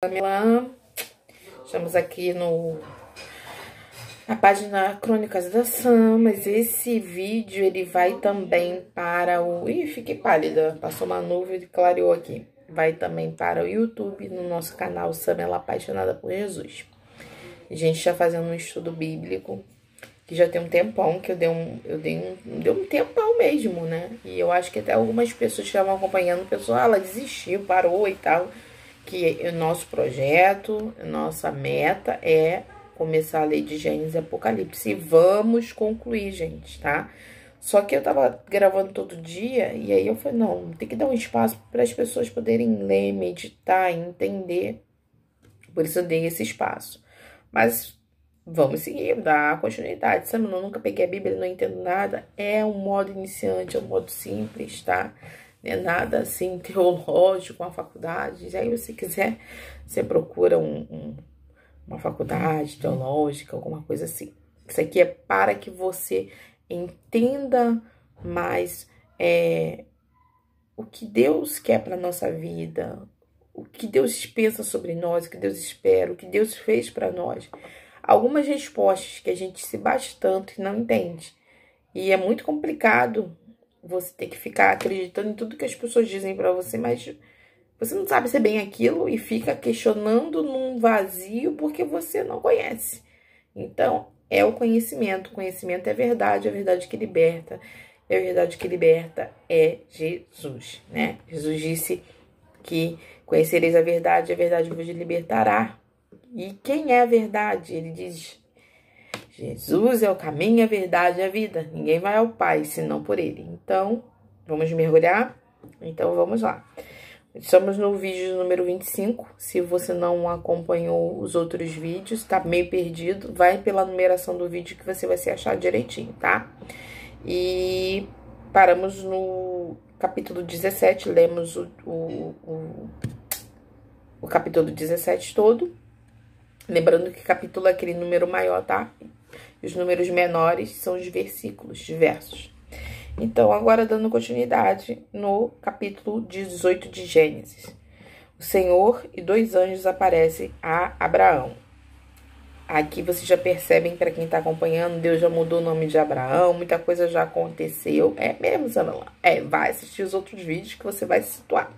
Camila. Estamos aqui no a página Crônicas da Sam, mas esse vídeo ele vai também para o... Ih, fiquei pálida, passou uma nuvem e clareou aqui. Vai também para o YouTube, no nosso canal Samela é Apaixonada por Jesus. A gente está fazendo um estudo bíblico, que já tem um tempão, que eu dei um, eu dei um, deu um tempão mesmo, né? E eu acho que até algumas pessoas estavam acompanhando, pessoal, ah, ela desistiu, parou e tal que o nosso projeto, nossa meta é começar a lei de Gênesis e Apocalipse. E vamos concluir, gente, tá? Só que eu tava gravando todo dia e aí eu falei, não, tem que dar um espaço para as pessoas poderem ler, meditar, entender. Por isso eu dei esse espaço. Mas vamos seguir, dar continuidade. Sabe, eu nunca peguei a Bíblia, não entendo nada. É um modo iniciante, é um modo simples, tá? né, nada assim teológico, uma faculdade. E aí, se quiser, você procura um, um, uma faculdade teológica, alguma coisa assim. Isso aqui é para que você entenda mais é, o que Deus quer para nossa vida, o que Deus pensa sobre nós, o que Deus espera, o que Deus fez para nós. Algumas respostas que a gente se bate tanto e não entende. E é muito complicado você ter que ficar acreditando em tudo que as pessoas dizem para você, mas você não sabe ser é bem aquilo e fica questionando num vazio porque você não conhece. Então, é o conhecimento. O conhecimento é verdade, é a verdade que liberta. É a verdade que liberta é Jesus, né? Jesus disse que conhecereis a verdade, a verdade vos libertará. E quem é a verdade? Ele diz Jesus é o caminho, a verdade e a vida. Ninguém vai ao Pai senão por ele. Então, vamos mergulhar? Então, vamos lá. Estamos no vídeo número 25. Se você não acompanhou os outros vídeos, está meio perdido, vai pela numeração do vídeo que você vai se achar direitinho, tá? E paramos no capítulo 17, lemos o, o, o, o capítulo 17 todo Lembrando que capítulo é aquele número maior, tá? E os números menores são os versículos, os versos. Então, agora dando continuidade no capítulo 18 de Gênesis. O Senhor e dois anjos aparecem a Abraão. Aqui vocês já percebem, para quem está acompanhando, Deus já mudou o nome de Abraão, muita coisa já aconteceu. É mesmo, Samela? É, vai assistir os outros vídeos que você vai se situar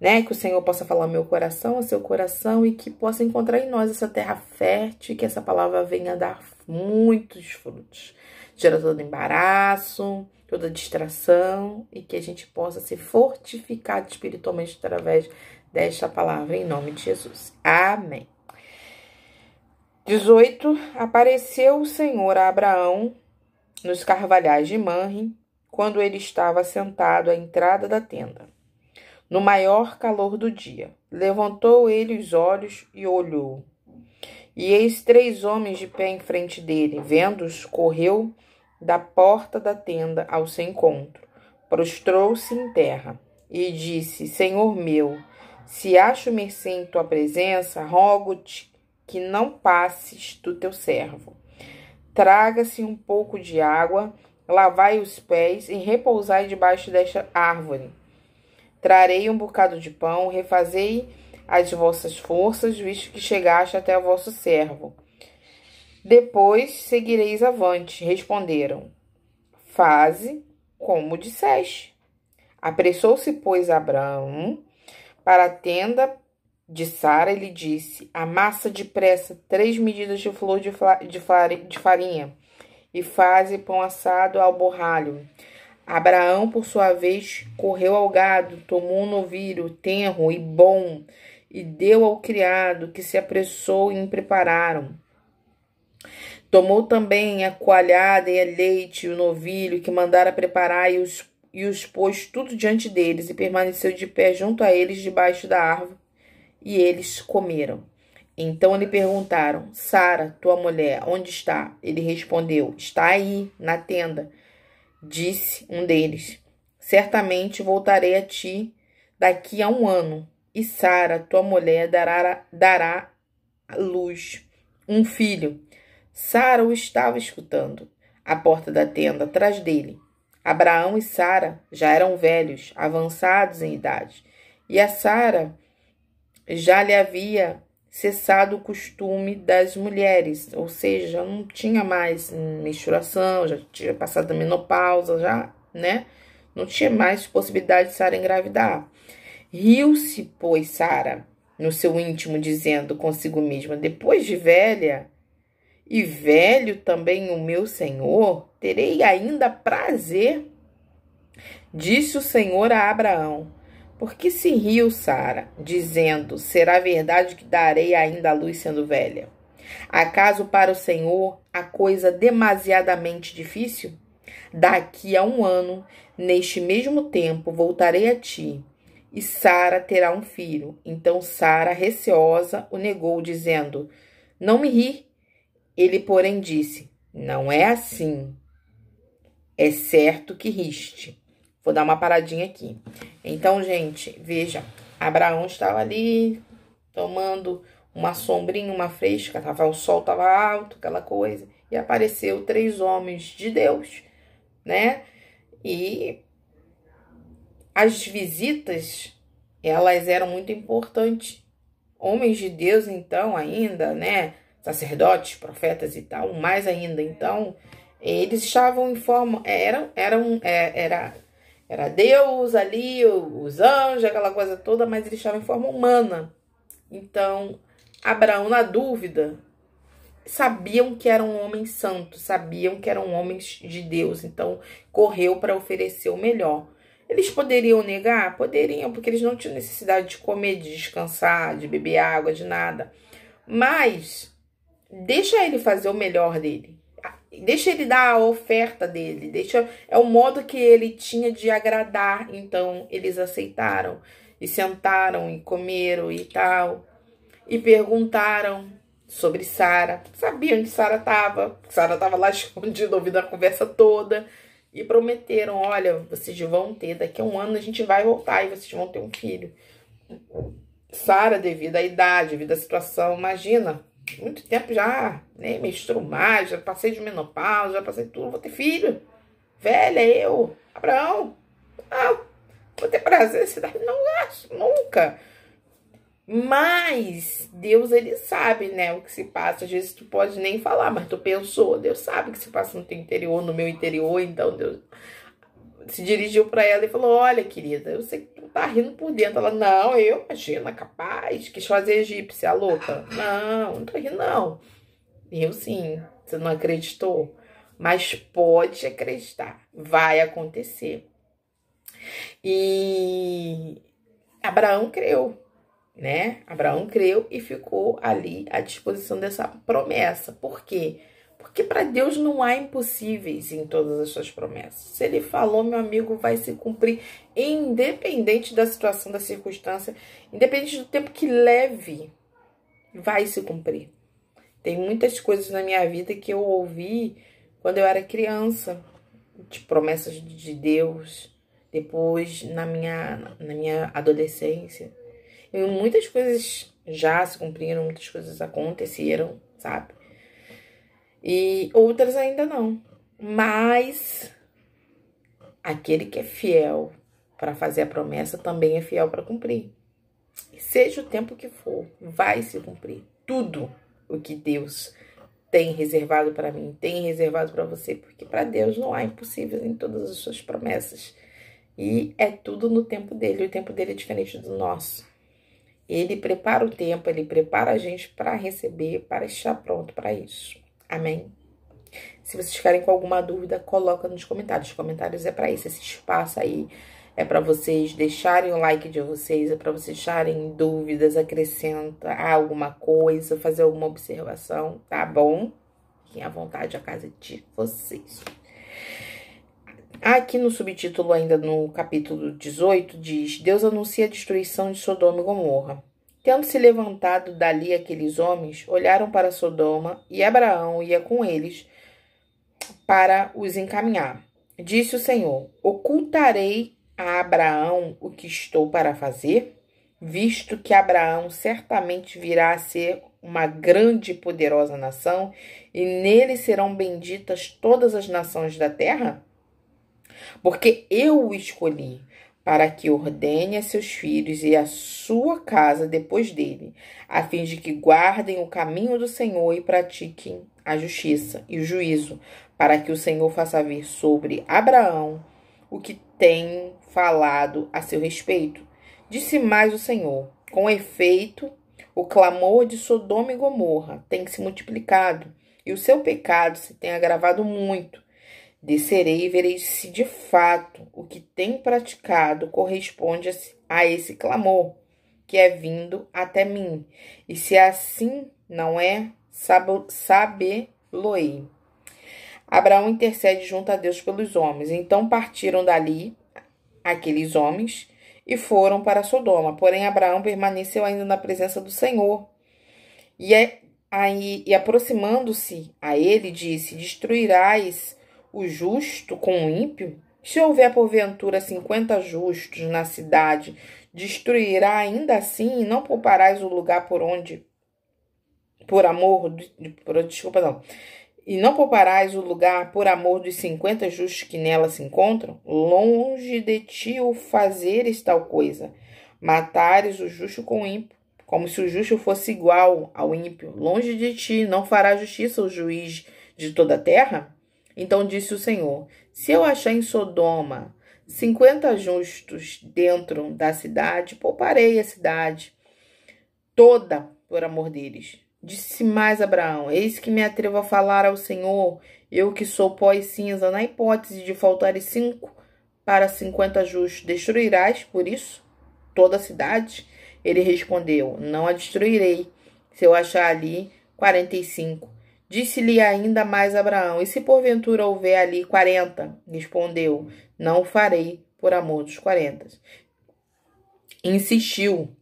né? Que o Senhor possa falar ao meu coração, ao seu coração e que possa encontrar em nós essa terra fértil, que essa palavra venha dar muitos frutos. Tira todo embaraço, toda distração e que a gente possa ser fortificado espiritualmente através desta palavra, em nome de Jesus. Amém. 18. Apareceu o Senhor a Abraão nos carvalhais de Manre, quando ele estava sentado à entrada da tenda no maior calor do dia. Levantou ele os olhos e olhou. E eis três homens de pé em frente dele. Vendo-os, correu da porta da tenda ao seu encontro. Prostrou-se em terra e disse: Senhor meu, se acho mercê em tua presença, rogo-te que não passes do teu servo. Traga-se um pouco de água, lavai os pés e repousai debaixo desta árvore. Trarei um bocado de pão, refazei as vossas forças, visto que chegaste até o vosso servo. Depois seguireis avante, responderam. Faze como disseste. Apressou-se, pois, Abraão para a tenda de Sara e lhe disse: Amassa depressa três medidas de flor de farinha e faze pão assado ao borralho Abraão, por sua vez, correu ao gado, tomou um novilho, tenro e bom, e deu ao criado, que se apressou em prepararam. Tomou também a coalhada e a leite, e o novilho, que mandara preparar, e os, e os pôs tudo diante deles, e permaneceu de pé junto a eles debaixo da árvore, e eles comeram. Então lhe perguntaram: Sara, tua mulher, onde está? Ele respondeu: Está aí, na tenda. Disse um deles: Certamente voltarei a ti daqui a um ano, e Sara, tua mulher, dará, dará luz um filho. Sara o estava escutando à porta da tenda, atrás dele. Abraão e Sara já eram velhos, avançados em idade, e a Sara já lhe havia cessado o costume das mulheres, ou seja, não tinha mais menstruação, já tinha passado a menopausa, já, né? Não tinha mais possibilidade de Sara engravidar. Riu-se, pois, Sara, no seu íntimo, dizendo consigo mesma: Depois de velha, e velho também o meu senhor, terei ainda prazer, disse o Senhor a Abraão. Por que se riu Sara, dizendo: Será verdade que darei ainda a luz sendo velha? Acaso para o Senhor a coisa demasiadamente difícil? Daqui a um ano, neste mesmo tempo, voltarei a ti, e Sara terá um filho. Então Sara, receosa, o negou, dizendo: Não me ri. Ele, porém, disse: Não é assim. É certo que riste. Vou dar uma paradinha aqui. Então, gente, veja, Abraão estava ali tomando uma sombrinha, uma fresca, tava, o sol estava alto, aquela coisa, e apareceu três homens de Deus, né? E as visitas, elas eram muito importantes. Homens de Deus, então, ainda, né? Sacerdotes, profetas e tal, mais ainda, então, eles estavam em forma, eram, eram, é, era era Deus ali, os anjos, aquela coisa toda, mas ele estava em forma humana. Então, Abraão, na dúvida, sabiam que era um homem santo, sabiam que eram homens de Deus, então correu para oferecer o melhor. Eles poderiam negar? Poderiam, porque eles não tinham necessidade de comer, de descansar, de beber água, de nada. Mas deixa ele fazer o melhor dele. Deixa ele dar a oferta dele, deixa é o modo que ele tinha de agradar, então eles aceitaram e sentaram e comeram e tal. E perguntaram sobre Sara. Sabiam onde Sara estava. Sara estava lá escondida ouvindo a conversa toda e prometeram, olha, vocês vão ter daqui a um ano a gente vai voltar e vocês vão ter um filho. Sara, devido à idade, devido à situação, imagina, muito tempo já, nem né, menstruo mais, já passei de menopausa, já passei tudo, vou ter filho. Velha, eu, Abraão, não, ah, vou ter prazer nessa não acho, nunca. Mas Deus, ele sabe, né, o que se passa. Às vezes tu pode nem falar, mas tu pensou. Deus sabe o que se passa no teu interior, no meu interior, então Deus se dirigiu para ela e falou: Olha, querida, eu sei que tu tá rindo por dentro. Ela, não, eu imagina, capaz, quis fazer egípcia, louca. Não, não tô rindo, não. Eu sim, você não acreditou? Mas pode acreditar, vai acontecer. E Abraão creu, né? Abraão creu e ficou ali à disposição dessa promessa. Por quê? Porque porque para Deus não há impossíveis em todas as suas promessas. Se ele falou, meu amigo, vai se cumprir, independente da situação, da circunstância, independente do tempo que leve, vai se cumprir. Tem muitas coisas na minha vida que eu ouvi quando eu era criança, de promessas de Deus, depois na minha, na minha adolescência. E muitas coisas já se cumpriram, muitas coisas aconteceram, sabe? E outras ainda não. Mas aquele que é fiel para fazer a promessa também é fiel para cumprir. Seja o tempo que for, vai se cumprir. Tudo o que Deus tem reservado para mim, tem reservado para você, porque para Deus não há impossíveis em todas as suas promessas. E é tudo no tempo dele, o tempo dele é diferente do nosso. Ele prepara o tempo, ele prepara a gente para receber, para estar pronto para isso. Amém? Se vocês ficarem com alguma dúvida, coloca nos comentários. Os comentários é para isso, esse espaço aí é para vocês deixarem o like de vocês, é para vocês deixarem dúvidas, acrescentar alguma coisa, fazer alguma observação, tá bom? Fiquem à vontade, a casa é de vocês. Aqui no subtítulo, ainda no capítulo 18, diz: Deus anuncia a destruição de Sodoma e Gomorra. Tendo se levantado dali aqueles homens, olharam para Sodoma, e Abraão ia com eles para os encaminhar. Disse o Senhor: Ocultarei a Abraão o que estou para fazer, visto que Abraão certamente virá a ser uma grande e poderosa nação, e nele serão benditas todas as nações da terra? Porque eu o escolhi para que ordene a seus filhos e a sua casa depois dele, a fim de que guardem o caminho do Senhor e pratiquem a justiça e o juízo, para que o Senhor faça ver sobre Abraão o que tem falado a seu respeito. Disse mais o Senhor: Com efeito, o clamor de Sodoma e Gomorra tem se multiplicado, e o seu pecado se tem agravado muito. Descerei e verei se de fato o que tem praticado corresponde a esse clamor que é vindo até mim, e se assim não é, sabê-lo-ei. Abraão intercede junto a Deus pelos homens. Então partiram dali aqueles homens e foram para Sodoma. Porém, Abraão permaneceu ainda na presença do Senhor. E, é aí, e aproximando-se a ele, disse: Destruirás o justo com o ímpio? Se houver porventura cinquenta justos na cidade, destruirá ainda assim e não pouparás o lugar por onde por amor de, por, desculpa não e não pouparás o lugar por amor dos cinquenta justos que nela se encontram longe de ti o fazeres tal coisa matares o justo com o ímpio como se o justo fosse igual ao ímpio longe de ti não fará justiça o juiz de toda a terra então disse o Senhor: Se eu achar em Sodoma cinquenta justos dentro da cidade, pouparei a cidade toda por amor deles. Disse mais Abraão: Eis que me atrevo a falar ao Senhor, eu que sou pó e cinza, na hipótese de faltarem cinco para cinquenta justos, destruirás por isso toda a cidade? Ele respondeu: Não a destruirei, se eu achar ali quarenta e cinco Disse-lhe ainda mais Abraão: E se porventura houver ali quarenta? Respondeu: Não farei por amor dos quarenta. Insistiu: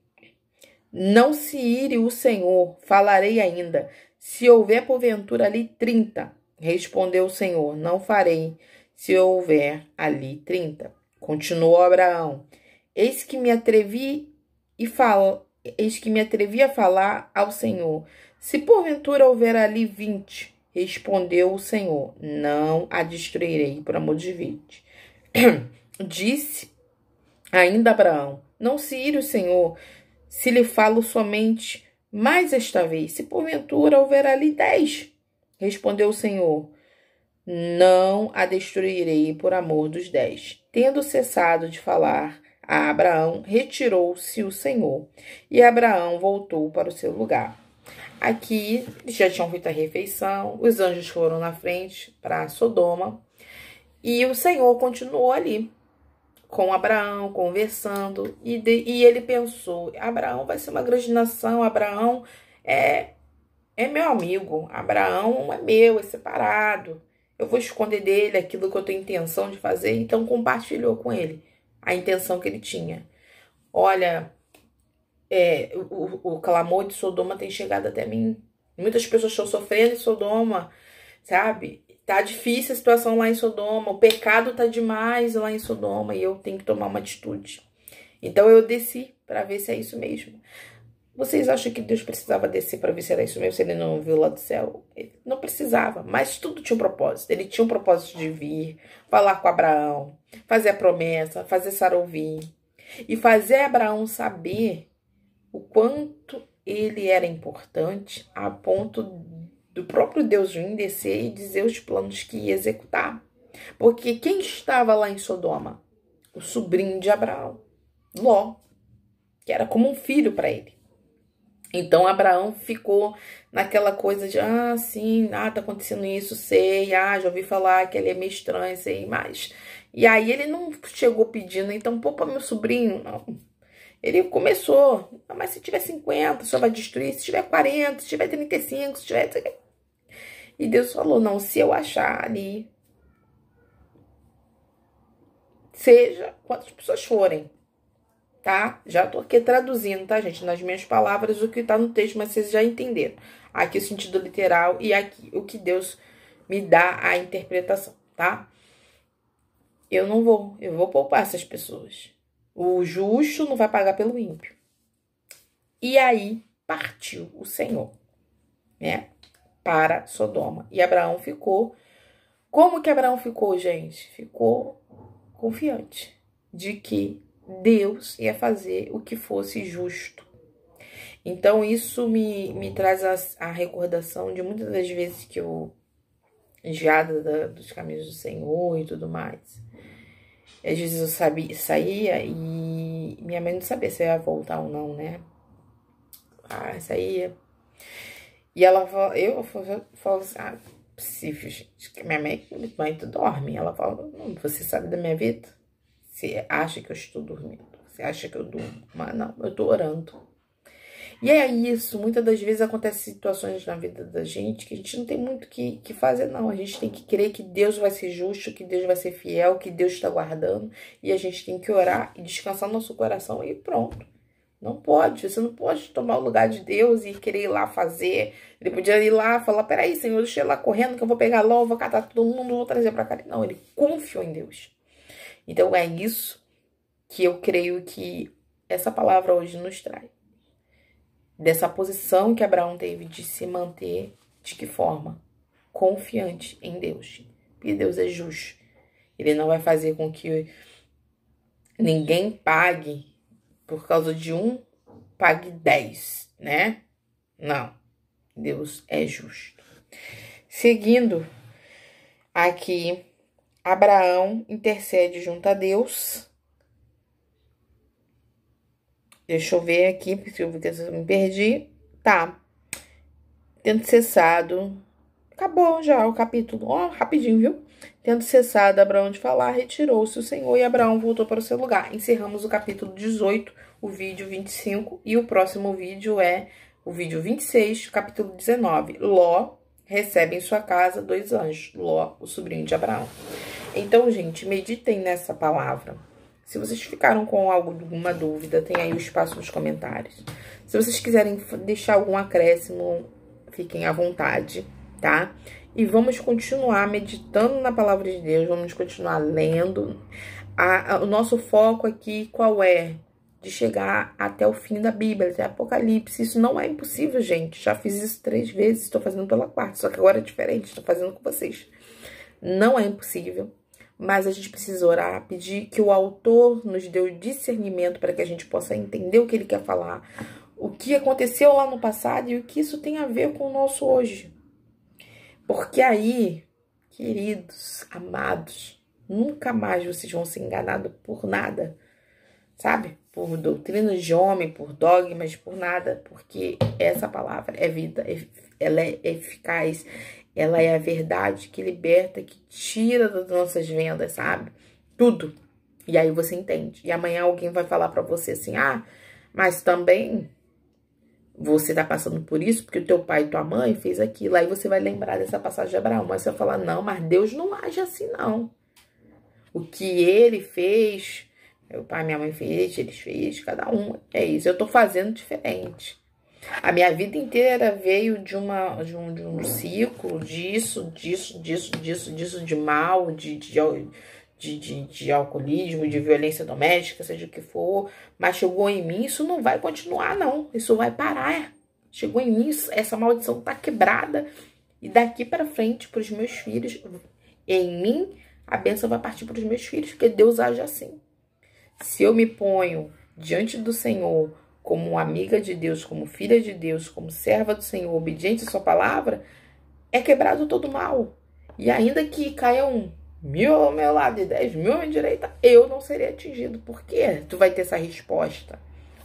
Não se ire o Senhor, falarei ainda. Se houver porventura ali trinta, respondeu o Senhor: Não farei se houver ali trinta. Continuou Abraão: Eis que me atrevi e falo, eis que me atrevi a falar ao Senhor se porventura houver ali vinte, respondeu o Senhor, não a destruirei por amor de vinte. Disse ainda Abraão: Não se ire o Senhor, se lhe falo somente mais esta vez, se porventura houver ali dez. Respondeu o Senhor: Não a destruirei por amor dos dez. Tendo cessado de falar a Abraão, retirou-se o Senhor, e Abraão voltou para o seu lugar. Aqui já tinham feito a refeição, os anjos foram na frente para Sodoma e o Senhor continuou ali com Abraão, conversando, e, de, e ele pensou: Abraão vai ser uma grande nação, Abraão é, é meu amigo, Abraão é meu, é separado. Eu vou esconder dele aquilo que eu tenho intenção de fazer, então compartilhou com ele a intenção que ele tinha. Olha, é, o, o clamor de Sodoma tem chegado até mim. Muitas pessoas estão sofrendo em Sodoma, sabe? Tá difícil a situação lá em Sodoma, o pecado tá demais lá em Sodoma e eu tenho que tomar uma atitude. Então eu desci para ver se é isso mesmo. Vocês acham que Deus precisava descer para ver se era isso mesmo, se ele não viu lá do céu? Ele não precisava, mas tudo tinha um propósito. Ele tinha um propósito de vir, falar com Abraão, fazer a promessa, fazer Sarah ouvir e fazer Abraão saber o quanto ele era importante a ponto do próprio Deus vir descer e dizer os planos que ia executar. Porque quem estava lá em Sodoma? O sobrinho de Abraão, Ló, que era como um filho para ele. Então Abraão ficou naquela coisa de ah, sim, ah, tá acontecendo isso, sei, ah, já ouvi falar que ele é meio estranho, sei mais. E aí ele não chegou pedindo, então poupa meu sobrinho, não. Ele começou, ah, mas se tiver 50, só vai destruir. Se tiver 40, se tiver 35, se tiver... E Deus falou, não, se eu achar ali, seja quantas pessoas forem, tá? Já tô aqui traduzindo, tá, gente? Nas minhas palavras, o que tá no texto, mas vocês já entenderam. Aqui o sentido literal e aqui o que Deus me dá a interpretação, tá? Eu não vou, eu vou poupar essas pessoas. O justo não vai pagar pelo ímpio. E aí partiu o Senhor, né? Para Sodoma. E Abraão ficou. Como que Abraão ficou, gente? Ficou confiante de que Deus ia fazer o que fosse justo. Então, isso me, me traz a, a recordação de muitas das vezes que eu geada dos caminhos do Senhor e tudo mais às vezes eu sabia, saía e minha mãe não sabia se eu ia voltar ou não, né? Ah, saía. E ela falou, eu falo assim, ah, possível, gente. Minha mãe, é mãe, tu dorme. Ela fala, você sabe da minha vida? Você acha que eu estou dormindo? Você acha que eu durmo? Mas não, eu estou orando. E é isso, muitas das vezes acontecem situações na vida da gente que a gente não tem muito que, que fazer, não. A gente tem que crer que Deus vai ser justo, que Deus vai ser fiel, que Deus está guardando. E a gente tem que orar e descansar nosso coração e pronto. Não pode, você não pode tomar o lugar de Deus e querer ir lá fazer. Ele podia ir lá falar: peraí, Senhor, deixa eu lá correndo que eu vou pegar LOL, vou catar todo mundo, vou trazer para cá. Não, ele confiou em Deus. Então é isso que eu creio que essa palavra hoje nos traz dessa posição que Abraão teve de se manter de que forma? Confiante em Deus. E Deus é justo. Ele não vai fazer com que ninguém pague por causa de um, pague dez, né? Não. Deus é justo. Seguindo aqui, Abraão intercede junto a Deus Deixa eu ver aqui, porque eu me perdi. Tá. Tendo cessado. Acabou já o capítulo. Ó, rapidinho, viu? Tendo cessado Abraão de falar, retirou-se o Senhor e Abraão voltou para o seu lugar. Encerramos o capítulo 18, o vídeo 25, e o próximo vídeo é o vídeo 26, capítulo 19. Ló recebe em sua casa dois anjos, Ló, o sobrinho de Abraão. Então, gente, meditem nessa palavra. Se vocês ficaram com alguma dúvida, tem aí o espaço nos comentários. Se vocês quiserem deixar algum acréscimo, fiquem à vontade, tá? E vamos continuar meditando na palavra de Deus, vamos continuar lendo. A, a, o nosso foco aqui qual é? De chegar até o fim da Bíblia, até Apocalipse. Isso não é impossível, gente. Já fiz isso três vezes, estou fazendo pela quarta, só que agora é diferente, estou fazendo com vocês. Não é impossível, mas a gente precisa orar, pedir que o autor nos dê o discernimento para que a gente possa entender o que ele quer falar, o que aconteceu lá no passado e o que isso tem a ver com o nosso hoje. Porque aí, queridos, amados, nunca mais vocês vão ser enganados por nada, sabe? Por doutrinas de homem, por dogmas, por nada, porque essa palavra é vida, é, ela é eficaz, ela é a verdade que liberta, que tira das nossas vendas, sabe? Tudo. E aí você entende. E amanhã alguém vai falar para você assim: "Ah, mas também você tá passando por isso porque o teu pai e tua mãe fez aquilo". Aí você vai lembrar dessa passagem de Abraão, mas você vai falar: "Não, mas Deus não age assim não". O que ele fez, meu pai, minha mãe fez, eles fez, cada um. É isso. Eu tô fazendo diferente. A minha vida inteira veio de, uma, de, um, de um ciclo disso, disso, disso, disso, disso, de mal, de, de, de, de, de alcoolismo, de violência doméstica, seja o que for. Mas chegou em mim, isso não vai continuar, não. Isso vai parar. Chegou em mim, essa maldição tá quebrada. E daqui para frente, para os meus filhos, em mim, a benção vai partir para os meus filhos, porque Deus age assim. Se eu me ponho diante do Senhor como amiga de Deus, como filha de Deus, como serva do Senhor, obediente à sua palavra, é quebrado todo mal. E ainda que caia um mil ao meu lado e dez mil à minha direita, eu não serei atingido. Por quê? Tu vai ter essa resposta.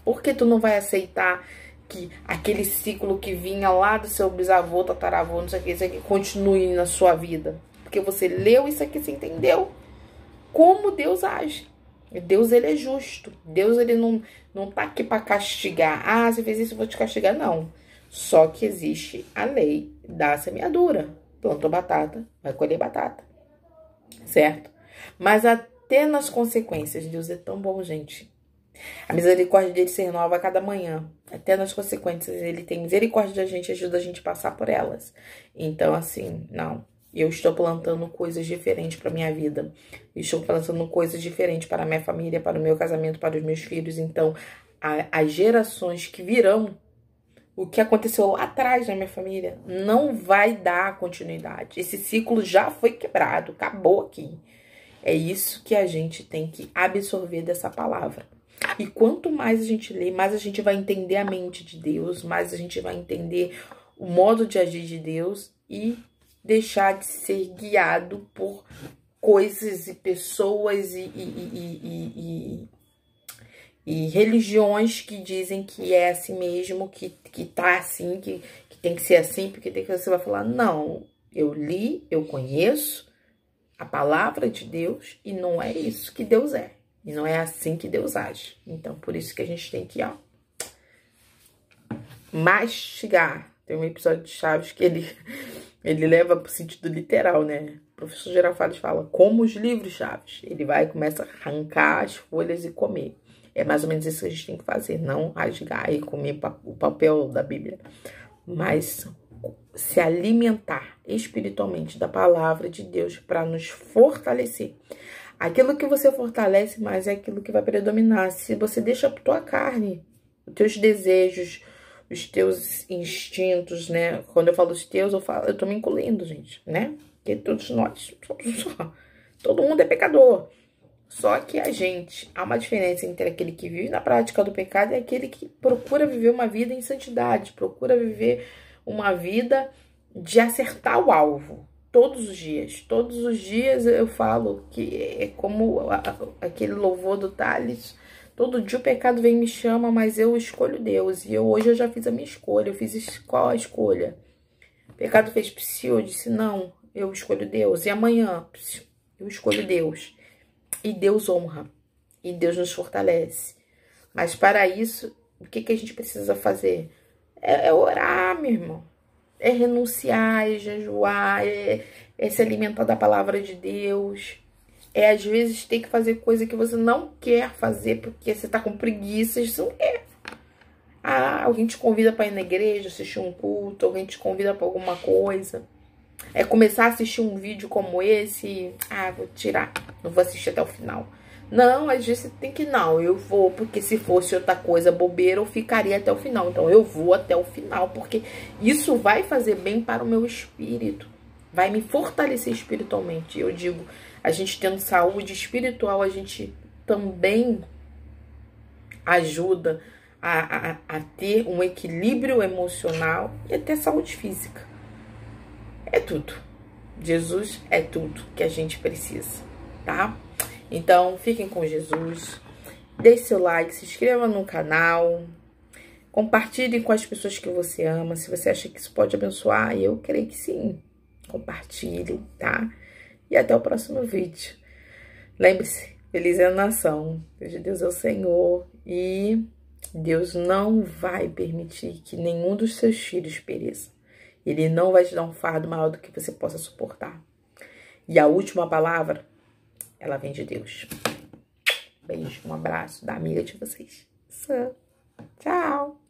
Por que tu não vai aceitar que aquele ciclo que vinha lá do seu bisavô, tataravô, não sei o que, isso aqui, continue na sua vida? Porque você leu isso aqui, você entendeu como Deus age. Deus ele é justo. Deus ele não não tá aqui para castigar. Ah, você fez isso, eu vou te castigar. Não. Só que existe a lei da semeadura. Plantou batata, vai colher batata. Certo? Mas até nas consequências, Deus é tão bom, gente. A misericórdia dele se renova a cada manhã. Até nas consequências, ele tem misericórdia da gente, e ajuda a gente a passar por elas. Então, assim, não. Eu estou plantando coisas diferentes para minha vida. Estou plantando coisas diferentes para minha família, para o meu casamento, para os meus filhos. Então, a, as gerações que virão, o que aconteceu lá atrás na minha família, não vai dar continuidade. Esse ciclo já foi quebrado, acabou aqui. É isso que a gente tem que absorver dessa palavra. E quanto mais a gente lê, mais a gente vai entender a mente de Deus, mais a gente vai entender o modo de agir de Deus e deixar de ser guiado por coisas e pessoas e, e, e, e, religiões que dizem que é assim mesmo, que, que tá assim, que, que tem que ser assim, porque tem que você vai falar, não, eu li, eu conheço a palavra de Deus e não é isso que Deus é. E não é assim que Deus age. Então, por isso que a gente tem que, ó, mastigar tem um episódio de Chaves que ele, ele leva pro sentido literal, né? O professor Girafales fala, como os livros, Chaves. Ele vai e começa a arrancar as folhas e comer. É mais ou menos isso que a gente tem que fazer, não rasgar e comer o papel da Bíblia. Mas se alimentar espiritualmente da palavra de Deus para nos fortalecer. Aquilo que você fortalece mais é aquilo que vai predominar. Se você deixa a tua carne, os teus desejos, os teus instintos, né? Quando eu falo os teus, eu falo, eu tô me incluindo, gente, né? Porque todos nós todo mundo é pecador. Só que a gente, há uma diferença entre aquele que vive na prática do pecado e aquele que procura viver uma vida em santidade, procura viver uma vida de acertar o alvo. Todos os dias, todos os dias eu falo que é como aquele louvor do Thales, Todo dia o pecado vem me chama, mas eu escolho Deus. E eu hoje eu já fiz a minha escolha. Eu fiz qual a escolha? O pecado fez psiu, eu disse não, eu escolho Deus. E amanhã, psiu, eu escolho Deus. E Deus honra. E Deus nos fortalece. Mas para isso, o que, que a gente precisa fazer? É, é orar, meu irmão. É renunciar, é jejuar, é, é se alimentar da palavra de Deus é às vezes ter que fazer coisa que você não quer fazer porque você tá com preguiça, você não quer. É. Ah, alguém te convida para ir na igreja, assistir um culto, alguém te convida para alguma coisa. É começar a assistir um vídeo como esse, ah, vou tirar, não vou assistir até o final. Não, às vezes você tem que, não, eu vou, porque se fosse outra coisa bobeira, eu ficaria até o final. Então eu vou até o final, porque isso vai fazer bem para o meu espírito. Vai me fortalecer espiritualmente. Eu digo, a gente tendo saúde espiritual, a gente também ajuda a, a, a ter um equilíbrio emocional e até saúde física. É tudo. Jesus é tudo que a gente precisa, tá? Então, fiquem com Jesus. Deixe seu like, se inscreva no canal. Compartilhe com as pessoas que você ama. Se você acha que isso pode abençoar, eu creio que sim. Compartilhe, tá? e até o próximo vídeo. Lembre-se, feliz é a nação, de Deus é o Senhor e Deus não vai permitir que nenhum dos seus filhos pereça. Ele não vai te dar um fardo maior do que você possa suportar. E a última palavra, ela vem de Deus. Beijo, um abraço da amiga de vocês. Tchau.